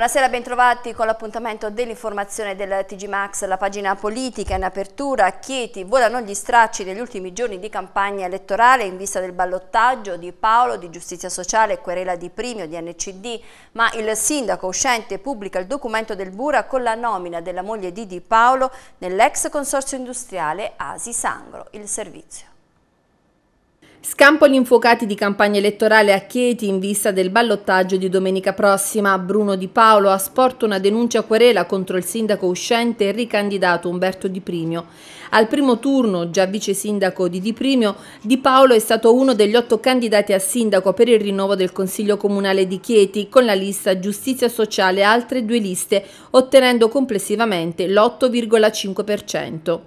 Buonasera, bentrovati con l'appuntamento dell'informazione del TG Max, la pagina politica in apertura. A Chieti volano gli stracci degli ultimi giorni di campagna elettorale in vista del ballottaggio di Paolo di Giustizia Sociale e querela di Primio di NCD, ma il sindaco uscente pubblica il documento del Bura con la nomina della moglie di Di Paolo nell'ex consorzio industriale Asi Sangro. Il servizio. Scampo agli infuocati di campagna elettorale a Chieti in vista del ballottaggio di domenica prossima. Bruno Di Paolo ha sporto una denuncia a querela contro il sindaco uscente e ricandidato Umberto Di Primio. Al primo turno, già vice sindaco di Di Primio, Di Paolo è stato uno degli otto candidati a sindaco per il rinnovo del Consiglio Comunale di Chieti con la lista Giustizia Sociale e altre due liste, ottenendo complessivamente l'8,5%.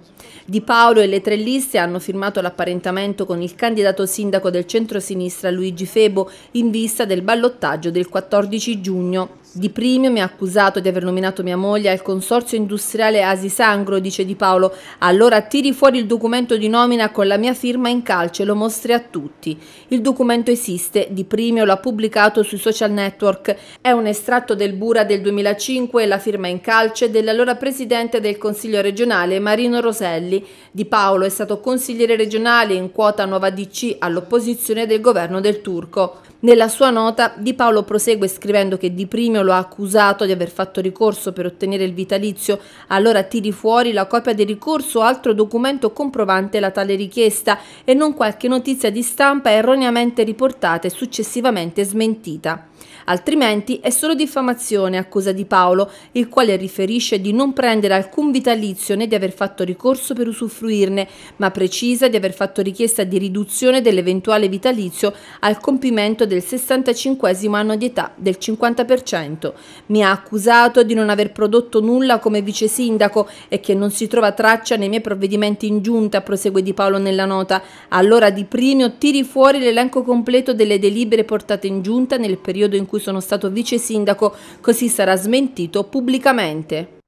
Di Paolo e le tre liste hanno firmato l'apparentamento con il candidato candidato sindaco del centro-sinistra Luigi Febo in vista del ballottaggio del 14 giugno. Di Primio mi ha accusato di aver nominato mia moglie al consorzio industriale Asisangro, dice Di Paolo. Allora tiri fuori il documento di nomina con la mia firma in calce e lo mostri a tutti. Il documento esiste, Di Primio l'ha pubblicato sui social network. È un estratto del Bura del 2005 e la firma in calce dell'allora presidente del Consiglio regionale Marino Roselli. Di Paolo è stato consigliere regionale in quota Nuova DC all'opposizione del governo del Turco. Nella sua nota Di Paolo prosegue scrivendo che Di Primio lo ha accusato di aver fatto ricorso per ottenere il vitalizio, allora tiri fuori la copia del ricorso o altro documento comprovante la tale richiesta e non qualche notizia di stampa erroneamente riportata e successivamente smentita. Altrimenti è solo diffamazione, accusa di Paolo, il quale riferisce di non prendere alcun vitalizio né di aver fatto ricorso per usufruirne, ma precisa di aver fatto richiesta di riduzione dell'eventuale vitalizio al compimento del 65 anno di età del 50%. Mi ha accusato di non aver prodotto nulla come vice sindaco e che non si trova traccia nei miei provvedimenti in giunta, prosegue Di Paolo nella nota. Allora Di Primio tiri fuori l'elenco completo delle delibere portate in giunta nel periodo periodo in cui sono stato vice sindaco, così sarà smentito pubblicamente.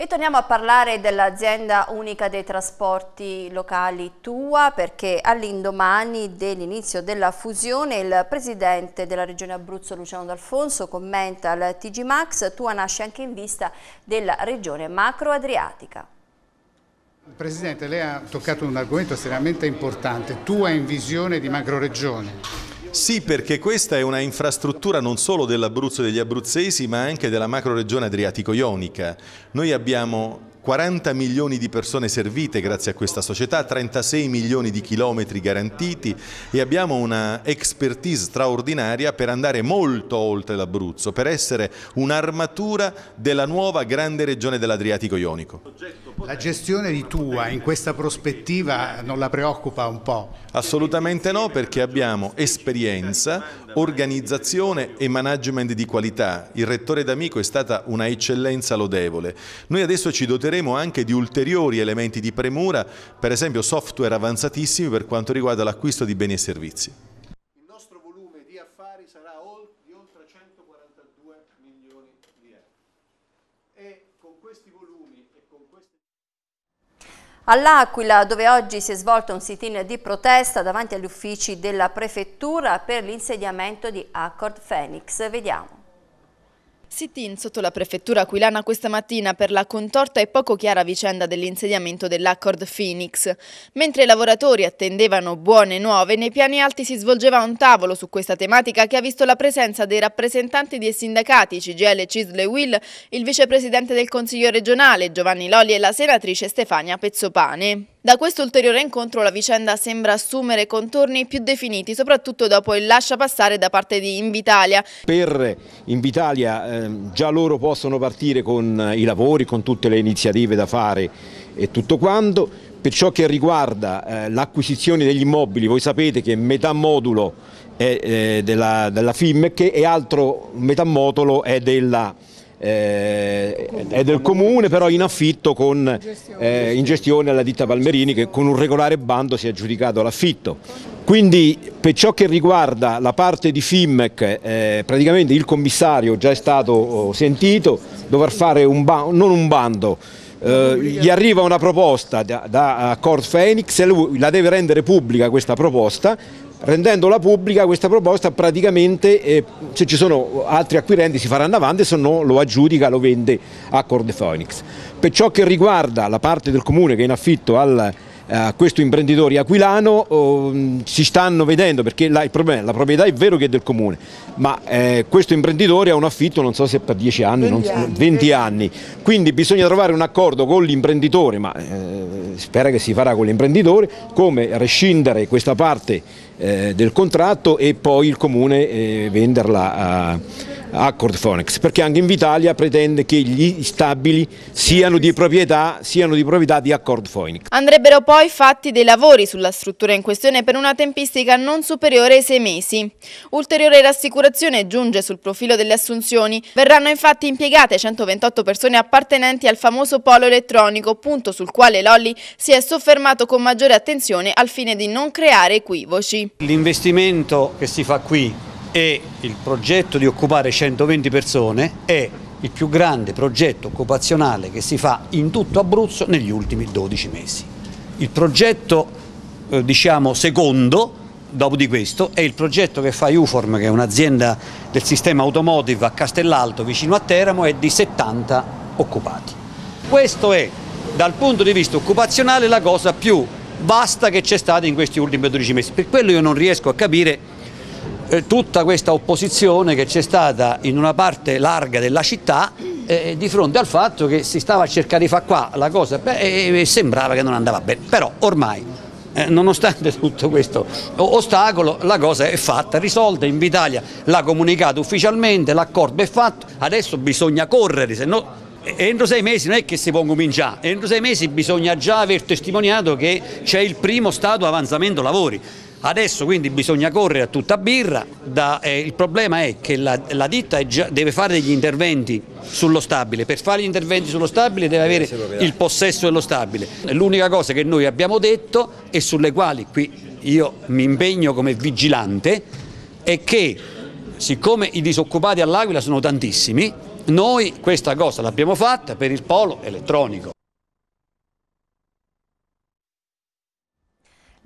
E torniamo a parlare dell'azienda unica dei trasporti locali Tua perché all'indomani dell'inizio della fusione il presidente della regione Abruzzo Luciano D'Alfonso commenta al TG Max Tua nasce anche in vista della regione macro-adriatica. Presidente, lei ha toccato un argomento estremamente importante, Tu hai in visione di macro-regione. Sì, perché questa è una infrastruttura non solo dell'Abruzzo e degli abruzzesi, ma anche della macro-regione adriatico-ionica. Noi abbiamo 40 milioni di persone servite grazie a questa società, 36 milioni di chilometri garantiti e abbiamo una expertise straordinaria per andare molto oltre l'Abruzzo, per essere un'armatura della nuova grande regione dell'Adriatico Ionico. La gestione di Tua in questa prospettiva non la preoccupa un po'? Assolutamente no perché abbiamo esperienza, organizzazione e management di qualità. Il rettore d'amico è stata una eccellenza lodevole. Noi adesso ci doteremo parleremo anche di ulteriori elementi di premura, per esempio software avanzatissimi per quanto riguarda l'acquisto di beni e servizi. Il nostro volume di affari sarà di oltre 142 milioni di euro. E con questi volumi e con queste... All'Aquila, dove oggi si è svolto un sit-in di protesta davanti agli uffici della Prefettura per l'insediamento di Accord Phoenix. Vediamo sit-in sotto la prefettura aquilana questa mattina per la contorta e poco chiara vicenda dell'insediamento dell'Accord Phoenix. Mentre i lavoratori attendevano buone nuove, nei piani alti si svolgeva un tavolo su questa tematica che ha visto la presenza dei rappresentanti dei sindacati CGL, Cisle Will, il vicepresidente del Consiglio regionale Giovanni Loli e la senatrice Stefania Pezzopane. Da questo ulteriore incontro la vicenda sembra assumere contorni più definiti, soprattutto dopo il lascia passare da parte di Invitalia. Per Invitalia eh, già loro possono partire con i lavori, con tutte le iniziative da fare e tutto quanto. Per ciò che riguarda eh, l'acquisizione degli immobili, voi sapete che metà modulo è eh, della, della FIMC e altro metà modulo è della FIMEC eh, è del comune però in affitto con, eh, in gestione alla ditta Palmerini che con un regolare bando si è aggiudicato l'affitto. Quindi per ciò che riguarda la parte di FIMEC, eh, praticamente il commissario già è stato oh, sentito, dovrà fare un bando, non un bando, eh, gli arriva una proposta da, da Accord Phoenix e lui la deve rendere pubblica questa proposta rendendola pubblica questa proposta praticamente eh, se ci sono altri acquirenti si faranno avanti se no lo aggiudica, lo vende a Corde Phoenix. Per ciò che riguarda la parte del comune che è in affitto al a questo imprenditore aquilano oh, si stanno vedendo perché la, il problema, la proprietà è vero che è del comune ma eh, questo imprenditore ha un affitto non so se per 10 anni 20, non, anni, 20 anni quindi bisogna trovare un accordo con l'imprenditore ma eh, spera che si farà con l'imprenditore come rescindere questa parte eh, del contratto e poi il comune eh, venderla a Accord Phonics, perché anche in Invitalia pretende che gli stabili siano di proprietà, siano di, proprietà di Accord Phonics. Andrebbero poi fatti dei lavori sulla struttura in questione per una tempistica non superiore ai sei mesi. Ulteriore rassicurazione giunge sul profilo delle assunzioni. Verranno infatti impiegate 128 persone appartenenti al famoso polo elettronico, punto sul quale Lolli si è soffermato con maggiore attenzione al fine di non creare equivoci. L'investimento che si fa qui e il progetto di occupare 120 persone è il più grande progetto occupazionale che si fa in tutto Abruzzo negli ultimi 12 mesi. Il progetto eh, diciamo secondo dopo di questo è il progetto che fa Uform che è un'azienda del sistema automotive a Castellalto vicino a Teramo è di 70 occupati. Questo è dal punto di vista occupazionale la cosa più vasta che c'è stata in questi ultimi 12 mesi. Per quello io non riesco a capire eh, tutta questa opposizione che c'è stata in una parte larga della città eh, di fronte al fatto che si stava a cercare di fare qua la cosa e eh, sembrava che non andava bene, però ormai eh, nonostante tutto questo ostacolo la cosa è fatta, risolta, in Vitalia l'ha comunicato ufficialmente, l'accordo è fatto, adesso bisogna correre, se no entro sei mesi non è che si può cominciare, entro sei mesi bisogna già aver testimoniato che c'è il primo stato avanzamento lavori. Adesso quindi bisogna correre a tutta birra, da, eh, il problema è che la, la ditta già, deve fare degli interventi sullo stabile, per fare gli interventi sullo stabile deve avere il possesso dello stabile. L'unica cosa che noi abbiamo detto e sulle quali qui io mi impegno come vigilante è che siccome i disoccupati all'Aquila sono tantissimi, noi questa cosa l'abbiamo fatta per il polo elettronico.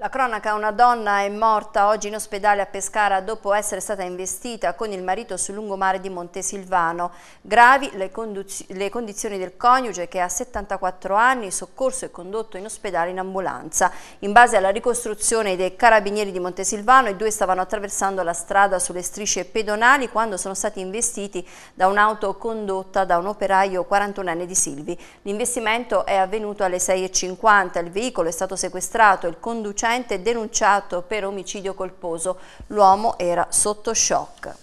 La cronaca, una donna è morta oggi in ospedale a Pescara dopo essere stata investita con il marito sul lungomare di Montesilvano. Gravi le, le, condizioni del coniuge che ha 74 anni soccorso e condotto in ospedale in ambulanza. In base alla ricostruzione dei carabinieri di Montesilvano i due stavano attraversando la strada sulle strisce pedonali quando sono stati investiti da un'auto condotta da un operaio 41enne di Silvi. L'investimento è avvenuto alle 6.50, il veicolo è stato sequestrato, il conducente adolescente denunciato per omicidio colposo. L'uomo era sotto shock.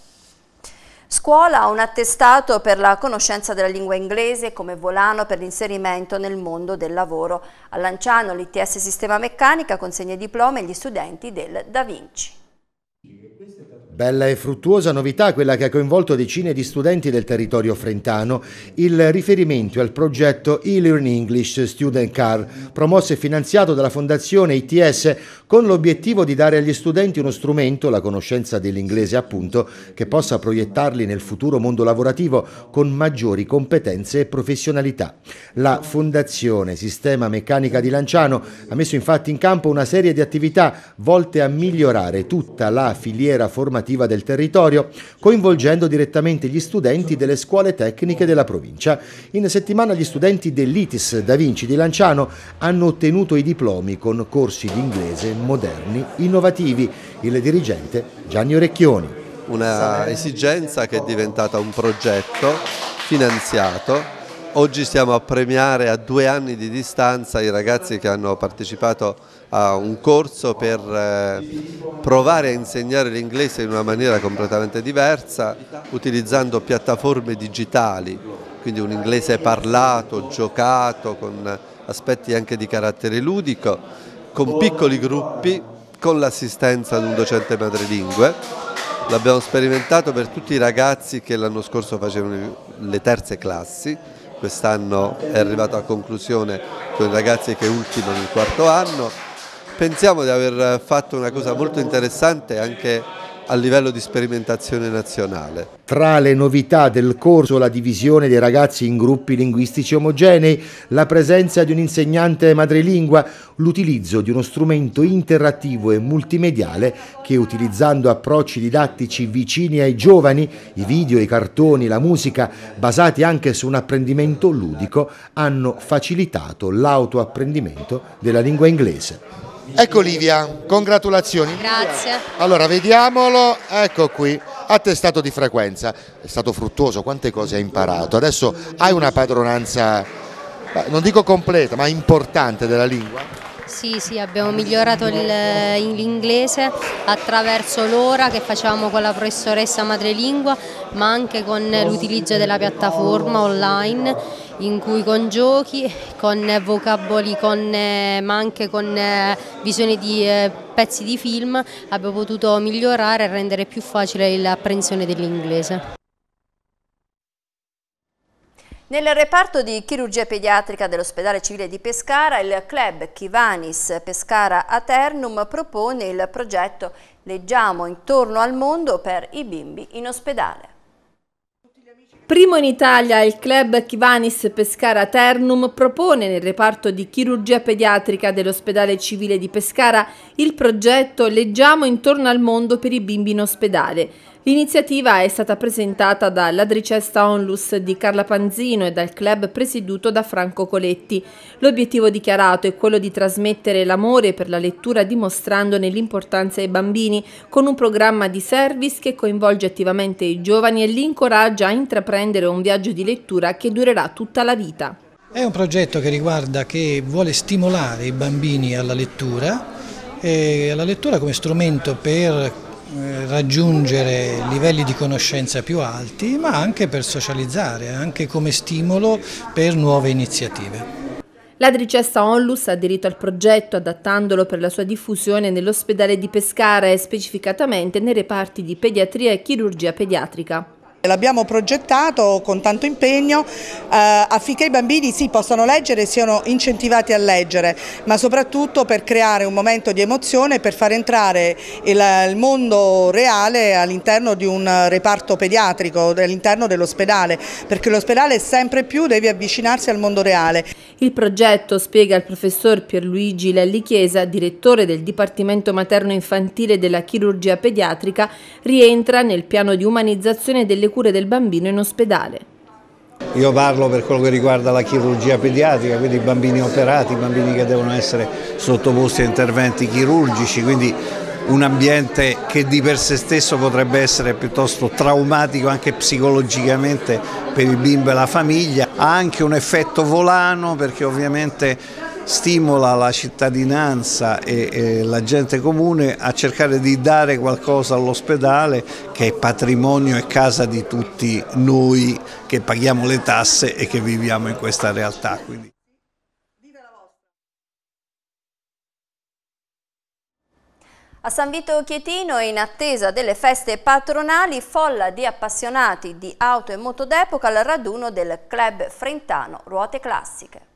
Scuola ha un attestato per la conoscenza della lingua inglese come volano per l'inserimento nel mondo del lavoro. A Lanciano l'ITS Sistema Meccanica consegna i diplomi agli studenti del Da Vinci. Bella e fruttuosa novità quella che ha coinvolto decine di studenti del territorio frentano, il riferimento al progetto E-Learn English Student Car, promosso e finanziato dalla Fondazione ITS con l'obiettivo di dare agli studenti uno strumento, la conoscenza dell'inglese appunto, che possa proiettarli nel futuro mondo lavorativo con maggiori competenze e professionalità. La Fondazione Sistema Meccanica di Lanciano ha messo infatti in campo una serie di attività volte a migliorare tutta la filiera formativa formativa del territorio, coinvolgendo direttamente gli studenti delle scuole tecniche della provincia. In settimana gli studenti dell'ITIS Da Vinci di Lanciano hanno ottenuto i diplomi con corsi di inglese moderni, innovativi. Il dirigente Gianni Orecchioni. Una esigenza che è diventata un progetto finanziato Oggi stiamo a premiare a due anni di distanza i ragazzi che hanno partecipato a un corso per eh, provare a insegnare l'inglese in una maniera completamente diversa utilizzando piattaforme digitali, quindi un inglese parlato, giocato, con aspetti anche di carattere ludico, con piccoli gruppi, con l'assistenza di un docente madrelingue L'abbiamo sperimentato per tutti i ragazzi che l'anno scorso facevano le terze classi quest'anno è arrivato a conclusione con i ragazzi che ultimano il quarto anno. Pensiamo di aver fatto una cosa molto interessante anche a livello di sperimentazione nazionale. Tra le novità del corso la divisione dei ragazzi in gruppi linguistici omogenei, la presenza di un insegnante madrelingua, l'utilizzo di uno strumento interattivo e multimediale che utilizzando approcci didattici vicini ai giovani, i video, i cartoni, la musica, basati anche su un apprendimento ludico, hanno facilitato l'autoapprendimento della lingua inglese. Ecco Livia, congratulazioni. Grazie. Allora, vediamolo, ecco qui, attestato di frequenza. È stato fruttuoso, quante cose hai imparato. Adesso hai una padronanza, non dico completa, ma importante della lingua. Sì, sì, abbiamo migliorato l'inglese attraverso l'ora che facciamo con la professoressa madrelingua, ma anche con l'utilizzo della piattaforma online in cui con giochi, con vocaboli, con, ma anche con eh, visioni di eh, pezzi di film abbiamo potuto migliorare e rendere più facile l'apprensione dell'inglese. Nel reparto di chirurgia pediatrica dell'ospedale civile di Pescara, il club Chivanis Pescara Aternum propone il progetto Leggiamo intorno al mondo per i bimbi in ospedale. Primo in Italia, il club Chivanis Pescara Ternum propone nel reparto di chirurgia pediatrica dell'ospedale civile di Pescara il progetto Leggiamo intorno al mondo per i bimbi in ospedale. L'iniziativa è stata presentata dall'Adricesta Onlus di Carla Panzino e dal club presieduto da Franco Coletti. L'obiettivo dichiarato è quello di trasmettere l'amore per la lettura dimostrandone l'importanza ai bambini con un programma di service che coinvolge attivamente i giovani e li incoraggia a intraprendere un viaggio di lettura che durerà tutta la vita. È un progetto che riguarda, che vuole stimolare i bambini alla lettura, e alla lettura come strumento per eh, raggiungere livelli di conoscenza più alti, ma anche per socializzare, anche come stimolo per nuove iniziative. La Tricesta Onlus ha aderito al progetto adattandolo per la sua diffusione nell'ospedale di Pescara e specificatamente nei reparti di pediatria e chirurgia pediatrica. L'abbiamo progettato con tanto impegno eh, affinché i bambini sì, possano leggere e siano incentivati a leggere, ma soprattutto per creare un momento di emozione per far entrare il, il mondo reale all'interno di un reparto pediatrico, all'interno dell'ospedale, perché l'ospedale sempre più deve avvicinarsi al mondo reale. Il progetto, spiega il professor Pierluigi Lelli Chiesa, direttore del Dipartimento Materno-Infantile della Chirurgia Pediatrica, rientra nel piano di umanizzazione delle cure del bambino in ospedale. Io parlo per quello che riguarda la chirurgia pediatrica, quindi i bambini operati, i bambini che devono essere sottoposti a interventi chirurgici, quindi un ambiente che di per sé stesso potrebbe essere piuttosto traumatico anche psicologicamente per il bimbo e la famiglia, ha anche un effetto volano perché ovviamente stimola la cittadinanza e, e la gente comune a cercare di dare qualcosa all'ospedale che è patrimonio e casa di tutti noi che paghiamo le tasse e che viviamo in questa realtà. Quindi. A San Vito Chietino, in attesa delle feste patronali, folla di appassionati di auto e moto d'epoca al raduno del club frentano Ruote Classiche.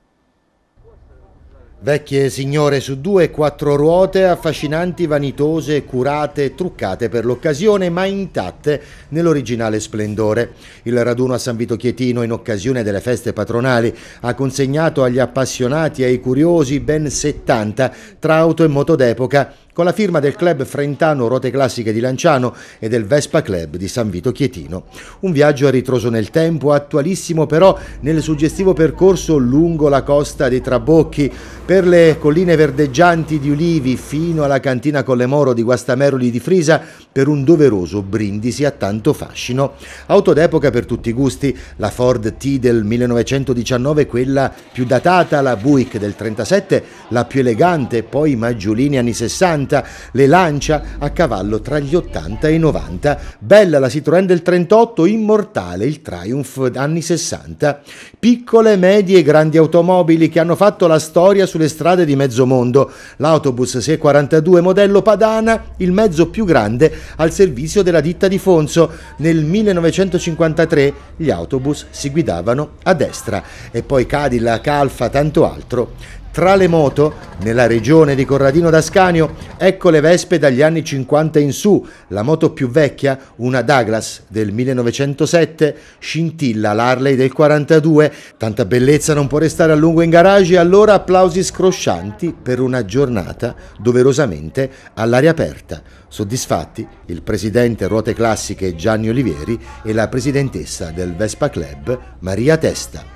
Vecchie signore su due e quattro ruote, affascinanti, vanitose, curate, truccate per l'occasione, ma intatte nell'originale splendore. Il raduno a San Vito Chietino, in occasione delle feste patronali, ha consegnato agli appassionati e ai curiosi ben 70 tra auto e moto d'epoca con la firma del club Frentano Rote Classiche di Lanciano e del Vespa Club di San Vito Chietino. Un viaggio a ritroso nel tempo, attualissimo però nel suggestivo percorso lungo la costa dei Trabocchi, per le colline verdeggianti di Ulivi fino alla cantina Collemoro di Guastameroli di Frisa, per un doveroso brindisi a tanto fascino. Auto d'epoca per tutti i gusti, la Ford T del 1919 quella più datata, la Buick del 37, la più elegante, poi Maggiolini anni 60, le Lancia a cavallo tra gli 80 e i 90, bella la Citroën del 38, immortale il Triumph anni 60. Piccole, medie e grandi automobili che hanno fatto la storia sulle strade di mezzo mondo. L'autobus 642 modello Padana, il mezzo più grande al servizio della ditta di Fonso. Nel 1953 gli autobus si guidavano a destra e poi Cadillac, Alfa, tanto altro. Tra le moto, nella regione di Corradino d'Ascanio, ecco le Vespe dagli anni 50 in su. La moto più vecchia, una Douglas del 1907, scintilla l'Harley del 42. Tanta bellezza non può restare a lungo in garage e allora applausi scroscianti per una giornata doverosamente all'aria aperta. Soddisfatti il presidente Ruote Classiche Gianni Olivieri e la presidentessa del Vespa Club Maria Testa.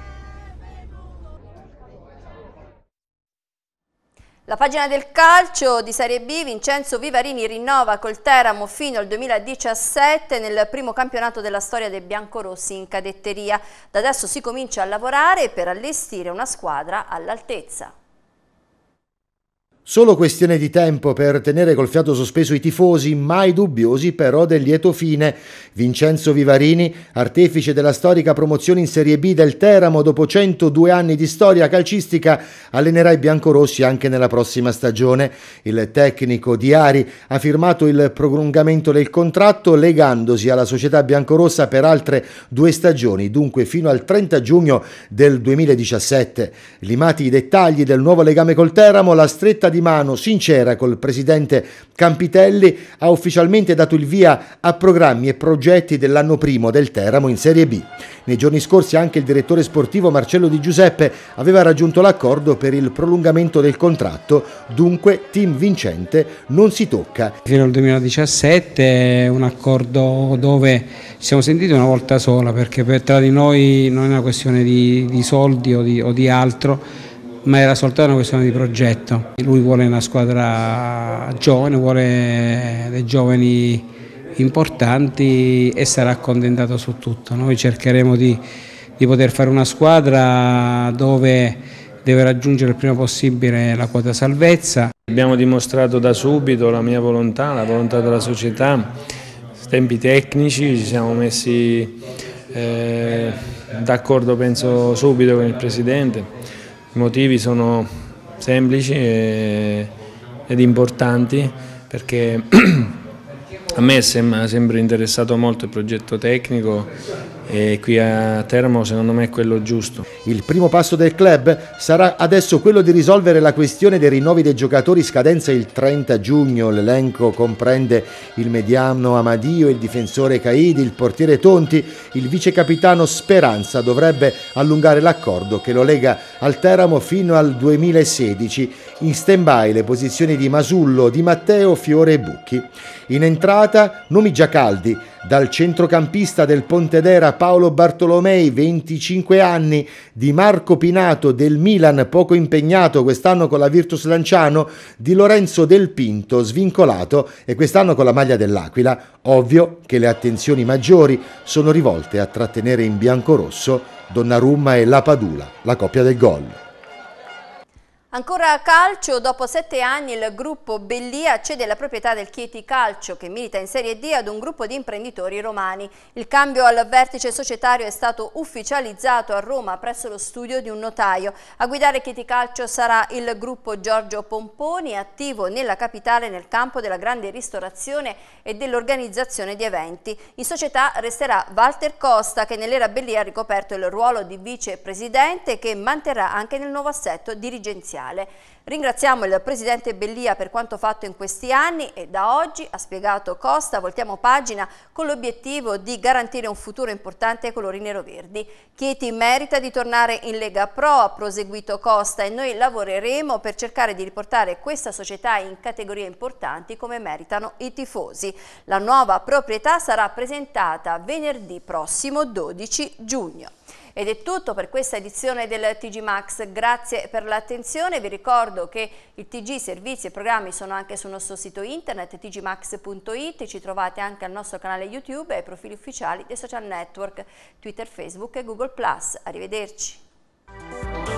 La pagina del calcio di Serie B, Vincenzo Vivarini rinnova col Teramo fino al 2017 nel primo campionato della storia dei biancorossi in cadetteria. Da adesso si comincia a lavorare per allestire una squadra all'altezza. Solo questione di tempo per tenere col fiato sospeso i tifosi, mai dubbiosi però del lieto fine. Vincenzo Vivarini, artefice della storica promozione in Serie B del Teramo, dopo 102 anni di storia calcistica, allenerà i biancorossi anche nella prossima stagione. Il tecnico di Ari ha firmato il prolungamento del contratto legandosi alla società biancorossa per altre due stagioni, dunque fino al 30 giugno del 2017. Limati i dettagli del nuovo legame col Teramo, la stretta di di mano sincera col presidente Campitelli ha ufficialmente dato il via a programmi e progetti dell'anno primo del Teramo in Serie B. Nei giorni scorsi anche il direttore sportivo Marcello Di Giuseppe aveva raggiunto l'accordo per il prolungamento del contratto, dunque team vincente non si tocca. Fino al 2017 un accordo dove ci siamo sentiti una volta sola perché per tra di noi non è una questione di, di soldi o di, o di altro ma era soltanto una questione di progetto. Lui vuole una squadra giovane, vuole dei giovani importanti e sarà accontentato su tutto. Noi cercheremo di, di poter fare una squadra dove deve raggiungere il prima possibile la quota salvezza. Abbiamo dimostrato da subito la mia volontà, la volontà della società, tempi tecnici, ci siamo messi eh, d'accordo penso subito con il Presidente i motivi sono semplici ed importanti perché a me sempre interessato molto il progetto tecnico e qui a Teramo secondo me è quello giusto. Il primo passo del club sarà adesso quello di risolvere la questione dei rinnovi dei giocatori scadenza il 30 giugno. L'elenco comprende il mediano Amadio, il difensore Caidi, il portiere Tonti, il vice capitano Speranza dovrebbe allungare l'accordo che lo lega al Teramo fino al 2016 in stand-by le posizioni di Masullo, Di Matteo, Fiore e Bucchi. In entrata nomi già caldi, dal centrocampista del Pontedera Paolo Bartolomei, 25 anni, di Marco Pinato del Milan, poco impegnato quest'anno con la Virtus Lanciano, di Lorenzo Del Pinto, svincolato e quest'anno con la maglia dell'Aquila. Ovvio che le attenzioni maggiori sono rivolte a trattenere in biancorosso Donnarumma e La Padula, la coppia del gol. Ancora calcio, dopo sette anni il gruppo Bellia cede la proprietà del Chieti Calcio, che milita in Serie D, ad un gruppo di imprenditori romani. Il cambio al vertice societario è stato ufficializzato a Roma presso lo studio di un notaio. A guidare Chieti Calcio sarà il gruppo Giorgio Pomponi, attivo nella capitale nel campo della grande ristorazione e dell'organizzazione di eventi. In società resterà Walter Costa, che nell'era Bellia ha ricoperto il ruolo di vicepresidente, che manterrà anche nel nuovo assetto dirigenziale previdenziale. Ringraziamo il Presidente Bellia per quanto fatto in questi anni e da oggi, ha spiegato Costa, voltiamo pagina con l'obiettivo di garantire un futuro importante ai colori nero-verdi. Chieti merita di tornare in Lega Pro, ha proseguito Costa e noi lavoreremo per cercare di riportare questa società in categorie importanti come meritano i tifosi. La nuova proprietà sarà presentata venerdì prossimo 12 giugno. Ed è tutto per questa edizione del TG Max, grazie per l'attenzione, vi ricordo che il TG servizi e programmi sono anche sul nostro sito internet tgmax.it, ci trovate anche al nostro canale YouTube e ai profili ufficiali dei social network Twitter, Facebook e Google+. Arrivederci.